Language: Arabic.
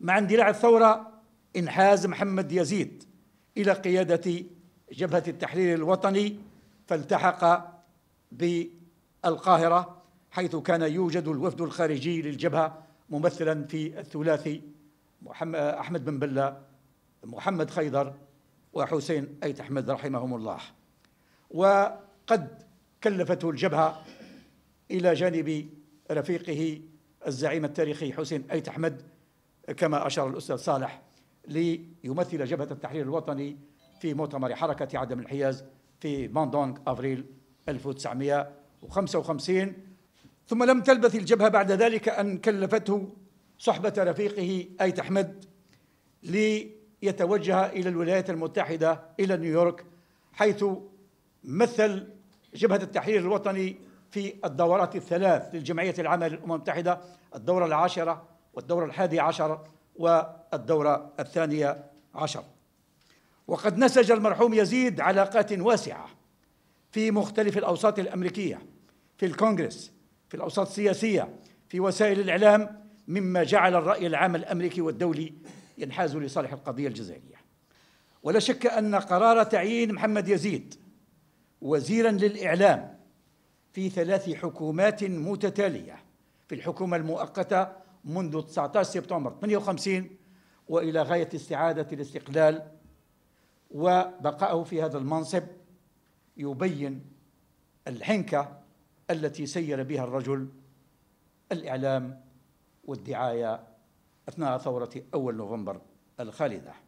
مع اندلاع الثورة انحاز محمد يزيد إلى قيادة جبهة التحرير الوطني فالتحق بالقاهرة حيث كان يوجد الوفد الخارجي للجبهة ممثلا في الثلاثي أحمد بن بلة محمد خيضر وحسين أيت أحمد رحمهم الله وقد كلفته الجبهة إلى جانب رفيقه الزعيم التاريخي حسين أيت أحمد كما أشار الأستاذ صالح ليمثل جبهة التحرير الوطني في مؤتمر حركة عدم الحياز في ماندونغ أفريل 1955 ثم لم تلبث الجبهة بعد ذلك أن كلفته صحبة رفيقه أيت أحمد ليتوجه إلى الولايات المتحدة إلى نيويورك حيث مثل جبهة التحرير الوطني في الدورات الثلاث للجمعية العامة للأمم المتحدة الدورة العاشرة والدورة الحادي عشر والدورة الثانية عشر وقد نسج المرحوم يزيد علاقات واسعة في مختلف الأوساط الأمريكية في الكونغرس في الأوساط السياسية في وسائل الإعلام مما جعل الرأي العام الأمريكي والدولي ينحاز لصالح القضية الجزائرية ولا شك أن قرار تعيين محمد يزيد وزيرا للإعلام في ثلاث حكومات متتالية في الحكومة المؤقتة منذ 19 سبتمبر 58 والى غايه استعاده الاستقلال وبقائه في هذا المنصب يبين الحنكه التي سير بها الرجل الاعلام والدعايه اثناء ثوره اول نوفمبر الخالده